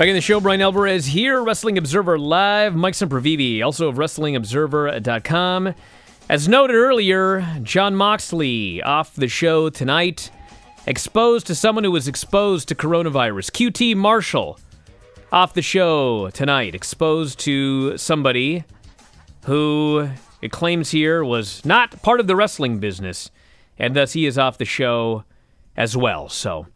Back in the show, Brian Alvarez here, Wrestling Observer Live, Mike Sempervivi, also of WrestlingObserver.com. As noted earlier, John Moxley off the show tonight, exposed to someone who was exposed to coronavirus. QT Marshall off the show tonight, exposed to somebody who it claims here was not part of the wrestling business, and thus he is off the show as well. So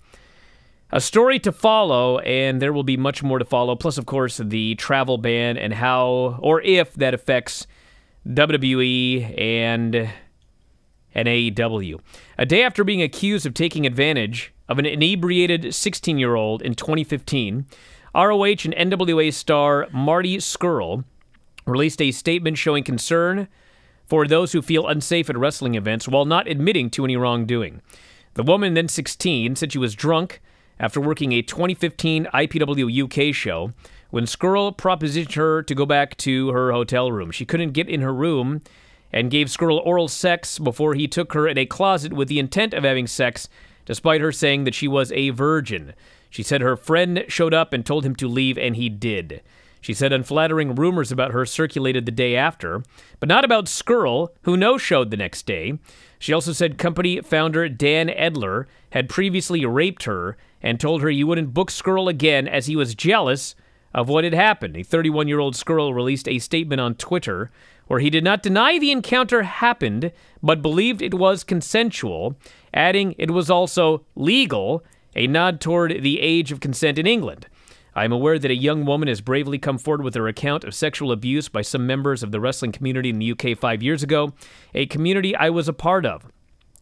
a story to follow, and there will be much more to follow. Plus, of course, the travel ban and how or if that affects WWE and and AEW. A day after being accused of taking advantage of an inebriated 16 year old in 2015, ROH and NWA star Marty Skrull released a statement showing concern for those who feel unsafe at wrestling events while not admitting to any wrongdoing. The woman, then 16, said she was drunk after working a 2015 IPW UK show when Skrull propositioned her to go back to her hotel room. She couldn't get in her room and gave Skrull oral sex before he took her in a closet with the intent of having sex, despite her saying that she was a virgin. She said her friend showed up and told him to leave, and he did. She said unflattering rumors about her circulated the day after, but not about Skrull, who no showed the next day. She also said company founder Dan Edler had previously raped her and told her you wouldn't book Skrull again as he was jealous of what had happened. A 31 year old Skrull released a statement on Twitter where he did not deny the encounter happened, but believed it was consensual, adding it was also legal, a nod toward the age of consent in England. I am aware that a young woman has bravely come forward with her account of sexual abuse by some members of the wrestling community in the UK five years ago, a community I was a part of.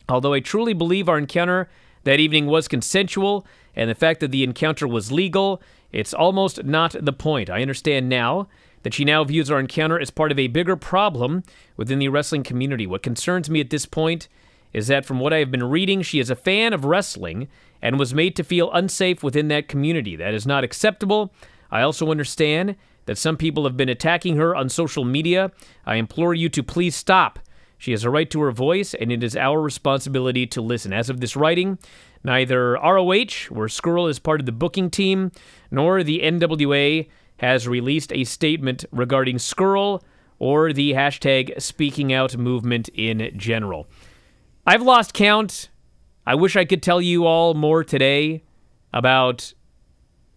Although I truly believe our encounter that evening was consensual, and the fact that the encounter was legal, it's almost not the point. I understand now that she now views our encounter as part of a bigger problem within the wrestling community. What concerns me at this point is that from what I have been reading, she is a fan of wrestling and was made to feel unsafe within that community. That is not acceptable. I also understand that some people have been attacking her on social media. I implore you to please stop. She has a right to her voice, and it is our responsibility to listen. As of this writing, neither ROH, where Skrull is part of the booking team, nor the NWA has released a statement regarding Skrull or the hashtag speaking out movement in general. I've lost count. I wish I could tell you all more today about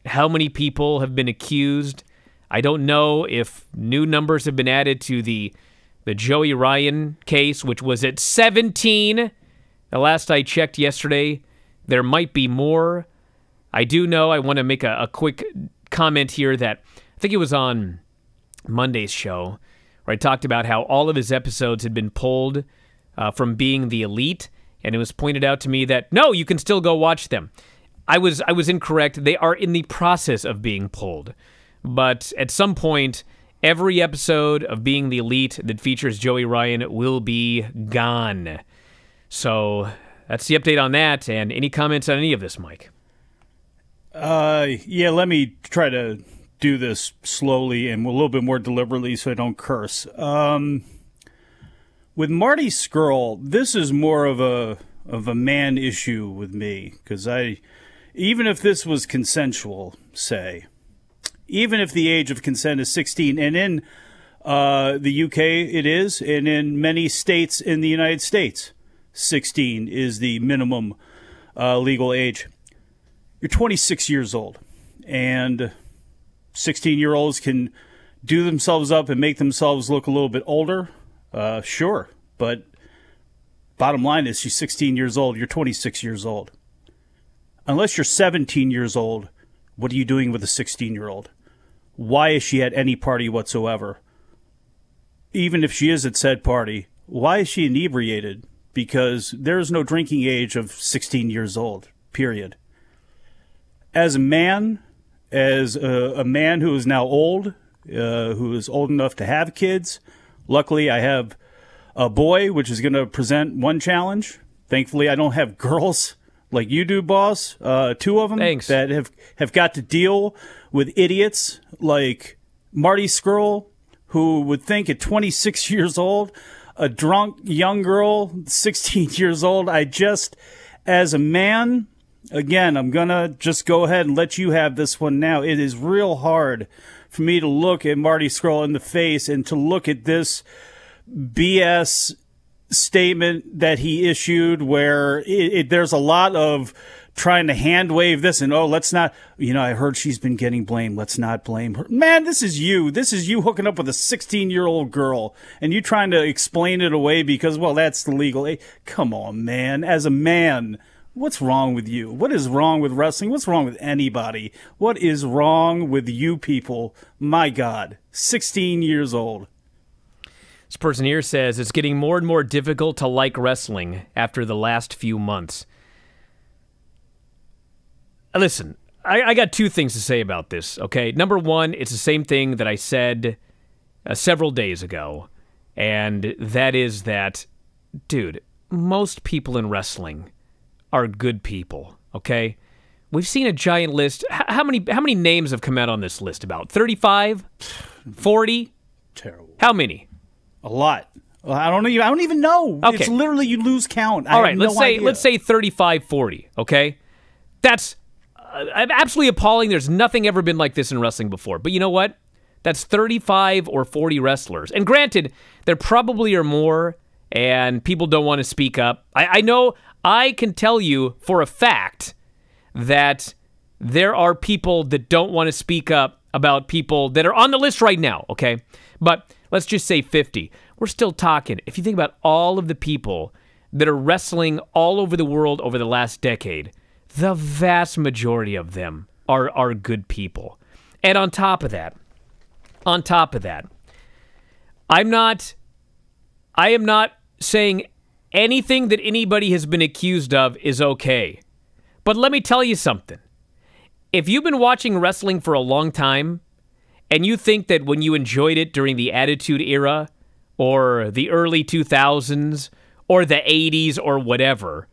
how many people have been accused. I don't know if new numbers have been added to the the Joey Ryan case, which was at 17. The last I checked yesterday, there might be more. I do know I want to make a, a quick comment here that I think it was on Monday's show where I talked about how all of his episodes had been pulled uh, from being the elite, and it was pointed out to me that no, you can still go watch them. I was I was incorrect. They are in the process of being pulled, but at some point Every episode of Being the Elite that features Joey Ryan will be gone. So that's the update on that. And any comments on any of this, Mike? Uh, yeah, let me try to do this slowly and a little bit more deliberately so I don't curse. Um, with Marty Skrull, this is more of a of a man issue with me because I, even if this was consensual, say, even if the age of consent is 16, and in uh, the UK it is, and in many states in the United States, 16 is the minimum uh, legal age. You're 26 years old, and 16 year olds can do themselves up and make themselves look a little bit older, uh, sure. But bottom line is, she's 16 years old, you're 26 years old. Unless you're 17 years old, what are you doing with a 16 year old? why is she at any party whatsoever? Even if she is at said party, why is she inebriated? Because there is no drinking age of 16 years old, period. As a man, as a, a man who is now old, uh, who is old enough to have kids, luckily I have a boy, which is going to present one challenge. Thankfully, I don't have girls like you do, boss. Uh, two of them Thanks. that have have got to deal with idiots like Marty Skrull, who would think at 26 years old, a drunk young girl, 16 years old. I just, as a man, again, I'm gonna just go ahead and let you have this one now. It is real hard for me to look at Marty Skrull in the face and to look at this BS statement that he issued where it, it, there's a lot of trying to hand wave this and oh let's not you know i heard she's been getting blamed let's not blame her man this is you this is you hooking up with a 16 year old girl and you trying to explain it away because well that's the legal hey, come on man as a man what's wrong with you what is wrong with wrestling what's wrong with anybody what is wrong with you people my god 16 years old this person here says it's getting more and more difficult to like wrestling after the last few months. Uh, listen, I, I got two things to say about this, okay? Number one, it's the same thing that I said uh, several days ago, and that is that, dude, most people in wrestling are good people, okay? We've seen a giant list. H how many how many names have come out on this list about? 35? 40? Terrible. How many? A lot. Well, I don't even. I don't even know. Okay. It's literally you lose count. All right, let's say idea. let's say 35, 40, Okay, that's uh, absolutely appalling. There's nothing ever been like this in wrestling before. But you know what? That's 35 or 40 wrestlers. And granted, there probably are more, and people don't want to speak up. I, I know. I can tell you for a fact that there are people that don't want to speak up about people that are on the list right now. Okay, but let's just say 50. We're still talking. If you think about all of the people that are wrestling all over the world over the last decade, the vast majority of them are, are good people. And on top of that, on top of that, I'm not, I am not saying anything that anybody has been accused of is okay. But let me tell you something. If you've been watching wrestling for a long time, and you think that when you enjoyed it during the Attitude Era or the early 2000s or the 80s or whatever,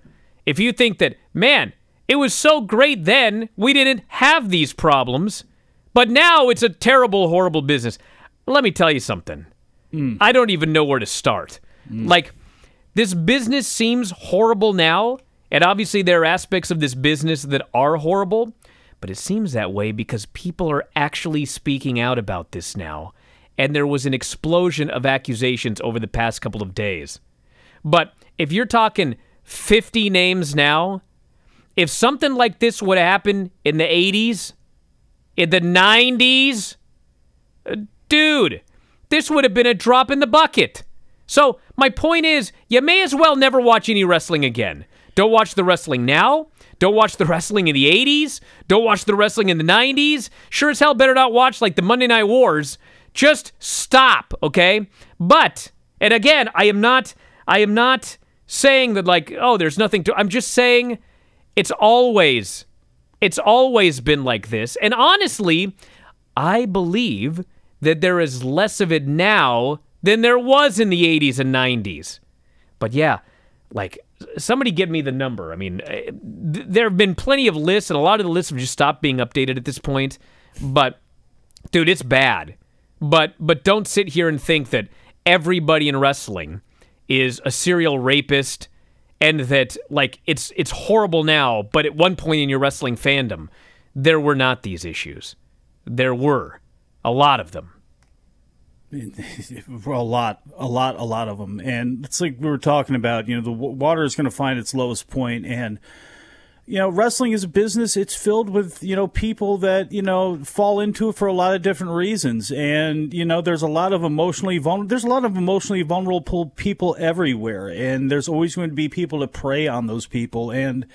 if you think that, man, it was so great then, we didn't have these problems, but now it's a terrible, horrible business. Let me tell you something. Mm. I don't even know where to start. Mm. Like, this business seems horrible now, and obviously there are aspects of this business that are horrible, but it seems that way because people are actually speaking out about this now, and there was an explosion of accusations over the past couple of days. But if you're talking 50 names now, if something like this would happen in the 80s, in the 90s, dude, this would have been a drop in the bucket. So, my point is, you may as well never watch any wrestling again. Don't watch the wrestling now. Don't watch the wrestling in the 80s. Don't watch the wrestling in the 90s. Sure as hell better not watch like the Monday Night Wars. Just stop, okay? But, and again, I am not, I am not saying that like, oh, there's nothing to, I'm just saying it's always, it's always been like this. And honestly, I believe that there is less of it now than there was in the 80s and 90s. But yeah, like somebody give me the number. I mean, eh, there have been plenty of lists, and a lot of the lists have just stopped being updated at this point. But, dude, it's bad. But but don't sit here and think that everybody in wrestling is a serial rapist, and that like it's it's horrible now. But at one point in your wrestling fandom, there were not these issues. There were a lot of them a lot, a lot, a lot of them. And it's like we were talking about, you know, the water is going to find its lowest point and you know, wrestling is a business. It's filled with, you know, people that, you know, fall into it for a lot of different reasons. And, you know, there's a lot of emotionally vulnerable, there's a lot of emotionally vulnerable people everywhere. And there's always going to be people to prey on those people. And,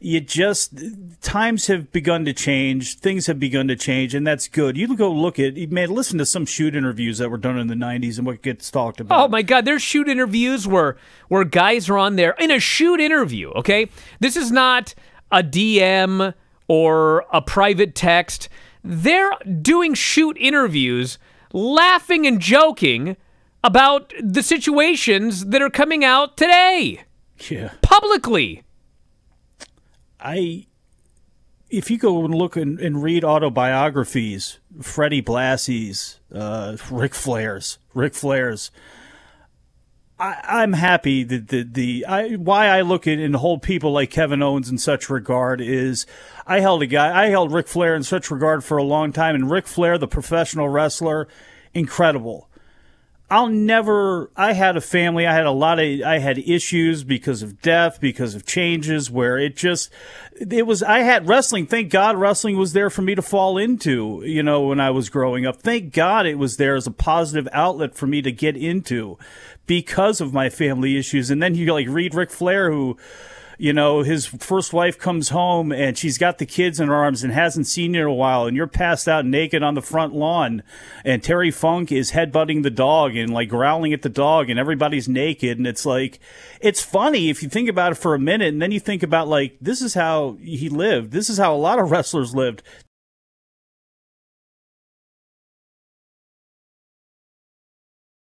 you just times have begun to change, things have begun to change, and that's good. You go look at man, listen to some shoot interviews that were done in the '90s and what gets talked about. Oh my God, there's shoot interviews where where guys are on there in a shoot interview. Okay, this is not a DM or a private text. They're doing shoot interviews, laughing and joking about the situations that are coming out today. Yeah. Publicly. I if you go and look and, and read autobiographies, Freddie Blassie's, uh, Ric Flair's, Ric Flair's, I, am happy that the, the I, why I look at and hold people like Kevin Owens in such regard is I held a guy, I held Ric Flair in such regard for a long time, and Ric Flair, the professional wrestler, incredible. I'll never, I had a family. I had a lot of, I had issues because of death, because of changes where it just, it was, I had wrestling. Thank God wrestling was there for me to fall into, you know, when I was growing up. Thank God it was there as a positive outlet for me to get into because of my family issues. And then you like read Ric Flair, who, you know, his first wife comes home and she's got the kids in her arms and hasn't seen you in a while, and you're passed out naked on the front lawn, and Terry Funk is headbutting the dog and like growling at the dog, and everybody's naked, and it's like, it's funny if you think about it for a minute, and then you think about like, this is how he lived, this is how a lot of wrestlers lived.